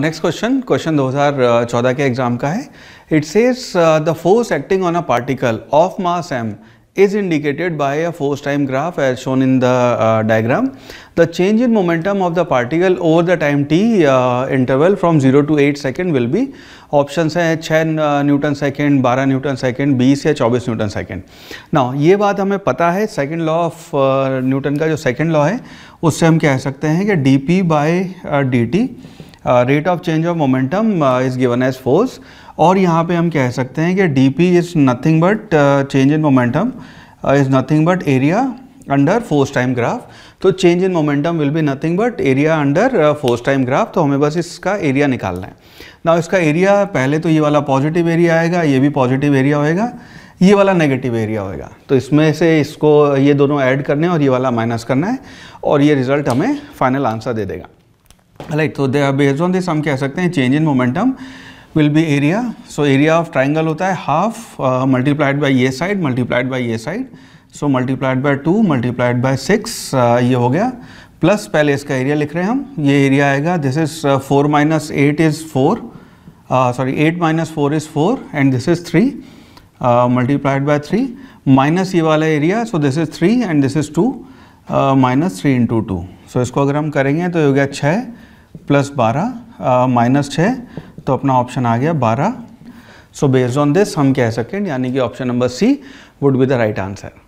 next question question 2014 के exam का है it says the force acting on a particle of mass m is indicated by a force time graph as shown in the diagram the change in momentum of the particle over the time t interval from 0 to 8 second will be option है छः newton second बारह newton second बीस या चौबीस Newton second ना ये बात हमें पता है सेकेंड लॉ ऑफ न्यूटन का जो सेकेंड लॉ है उससे हम कह सकते हैं कि d p by rate of change of momentum is given as force और यहाँ पे हम कह सकते हैं कि d p is nothing but change in momentum is nothing but area under force time graph तो change in momentum will be nothing but area under force time graph तो हमें बस इसका एरिया निकालना है ना इसका एरिया पहले तो ये वाला पॉजिटिव एरिया आएगा ये भी पॉजिटिव एरिया होएगा ये वाला नेगेटिव एरिया होएगा तो इसमें से इसको ये दोनों ऐड करने और ये वाला माइनस करना है और ये रिजल्ट हमें फाइनल आंसर दे देगा राइट तो दे बेस्ड ऑन दिस हम कह सकते हैं change in momentum will be area so area of triangle होता है हाफ मल्टीप्लाइड बाई ये साइड मल्टीप्लाइड बाई ये side so multiplied by two multiplied by six ये हो गया प्लस पहले इसका एरिया लिख रहे हैं हम ये एरिया आएगा this is four minus eight is four sorry eight minus four is four and this is three multiplied by three minus ये वाला area so this is three and this is two minus three into two so इसको अगर हम करेंगे तो ये हो गया छः प्लस बारह माइनस छः तो अपना ऑप्शन आ गया बारह सो बेस्ड ऑन दिस हम कह सकते हैं यानी कि option number C would be the right answer